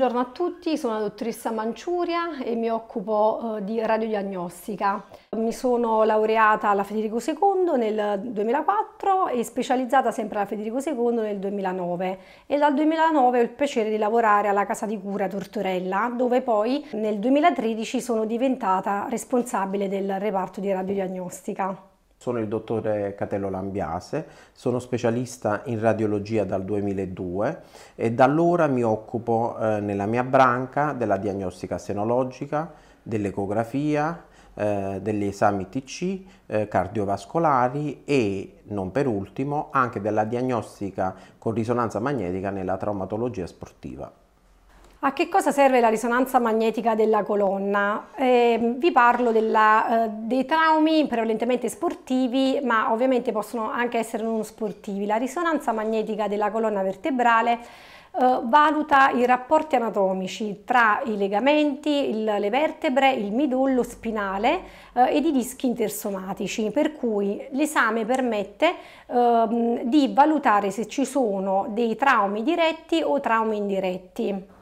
Buongiorno a tutti, sono la dottoressa Manciuria e mi occupo eh, di radiodiagnostica. Mi sono laureata alla Federico II nel 2004 e specializzata sempre alla Federico II nel 2009 e dal 2009 ho il piacere di lavorare alla casa di cura Tortorella dove poi nel 2013 sono diventata responsabile del reparto di radiodiagnostica. Sono il dottore Catello Lambiase, sono specialista in radiologia dal 2002 e da allora mi occupo eh, nella mia branca della diagnostica senologica, dell'ecografia, eh, degli esami TC eh, cardiovascolari e non per ultimo anche della diagnostica con risonanza magnetica nella traumatologia sportiva. A che cosa serve la risonanza magnetica della colonna? Eh, vi parlo della, eh, dei traumi prevalentemente sportivi, ma ovviamente possono anche essere non sportivi. La risonanza magnetica della colonna vertebrale eh, valuta i rapporti anatomici tra i legamenti, il, le vertebre, il midollo spinale eh, ed i dischi intersomatici, per cui l'esame permette ehm, di valutare se ci sono dei traumi diretti o traumi indiretti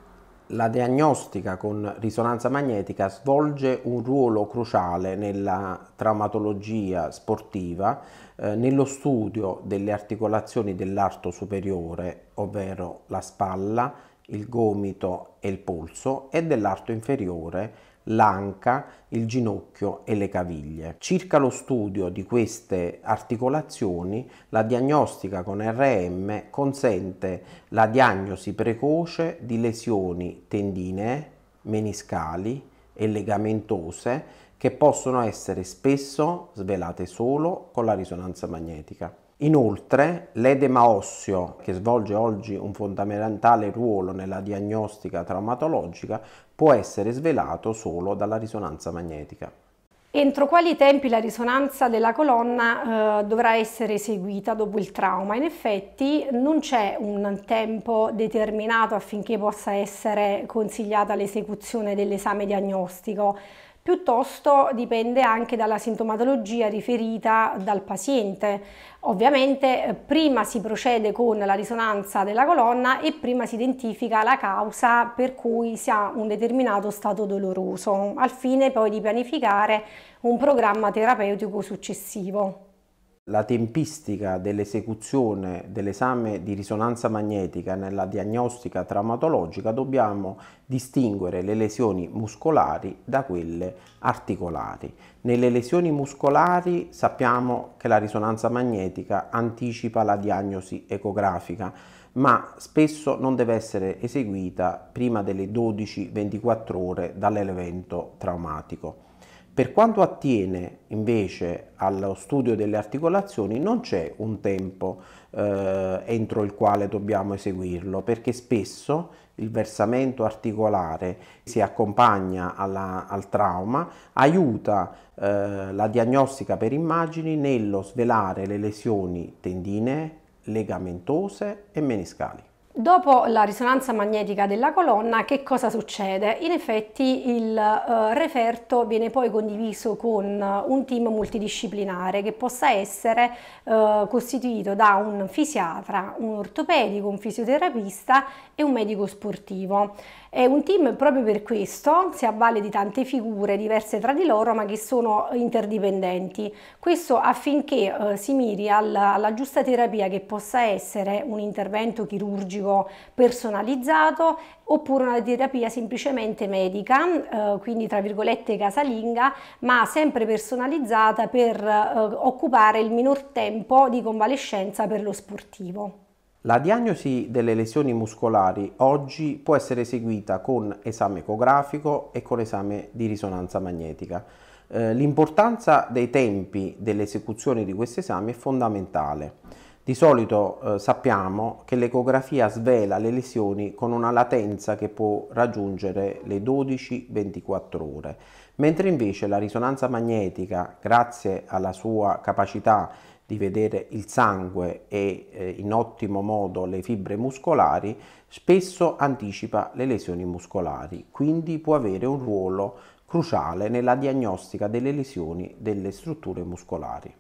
la diagnostica con risonanza magnetica svolge un ruolo cruciale nella traumatologia sportiva, eh, nello studio delle articolazioni dell'arto superiore, ovvero la spalla, il gomito e il polso, e dell'arto inferiore, l'anca, il ginocchio e le caviglie. Circa lo studio di queste articolazioni, la diagnostica con RM consente la diagnosi precoce di lesioni tendinee, meniscali e legamentose che possono essere spesso svelate solo con la risonanza magnetica. Inoltre, l'edema osseo, che svolge oggi un fondamentale ruolo nella diagnostica traumatologica, può essere svelato solo dalla risonanza magnetica. Entro quali tempi la risonanza della colonna eh, dovrà essere eseguita dopo il trauma? In effetti non c'è un tempo determinato affinché possa essere consigliata l'esecuzione dell'esame diagnostico piuttosto dipende anche dalla sintomatologia riferita dal paziente. Ovviamente eh, prima si procede con la risonanza della colonna e prima si identifica la causa per cui si ha un determinato stato doloroso, al fine poi di pianificare un programma terapeutico successivo la tempistica dell'esecuzione dell'esame di risonanza magnetica nella diagnostica traumatologica dobbiamo distinguere le lesioni muscolari da quelle articolari. Nelle lesioni muscolari sappiamo che la risonanza magnetica anticipa la diagnosi ecografica, ma spesso non deve essere eseguita prima delle 12-24 ore dall'evento traumatico. Per quanto attiene invece allo studio delle articolazioni non c'è un tempo eh, entro il quale dobbiamo eseguirlo perché spesso il versamento articolare si accompagna alla, al trauma, aiuta eh, la diagnostica per immagini nello svelare le lesioni tendinee, legamentose e meniscali. Dopo la risonanza magnetica della colonna che cosa succede? In effetti il eh, referto viene poi condiviso con eh, un team multidisciplinare che possa essere eh, costituito da un fisiatra, un ortopedico, un fisioterapista e un medico sportivo. È un team proprio per questo, si avvale di tante figure diverse tra di loro ma che sono interdipendenti. Questo affinché eh, si miri alla, alla, giusta terapia che possa essere un intervento chirurgico personalizzato oppure una terapia semplicemente medica, eh, quindi tra virgolette casalinga, ma sempre personalizzata per eh, occupare il minor tempo di convalescenza per lo sportivo. La diagnosi delle lesioni muscolari oggi può essere eseguita con esame ecografico e con esame di risonanza magnetica. Eh, l'importanza dei tempi dell'esecuzione di questo esame è fondamentale. Di solito eh, sappiamo che l'ecografia svela le lesioni con una latenza che può raggiungere le 12-24 ore, mentre invece la risonanza magnetica, grazie alla sua capacità di vedere il sangue e eh, in ottimo modo le fibre muscolari, spesso anticipa le lesioni muscolari, quindi può avere un ruolo cruciale nella diagnostica delle lesioni delle strutture muscolari.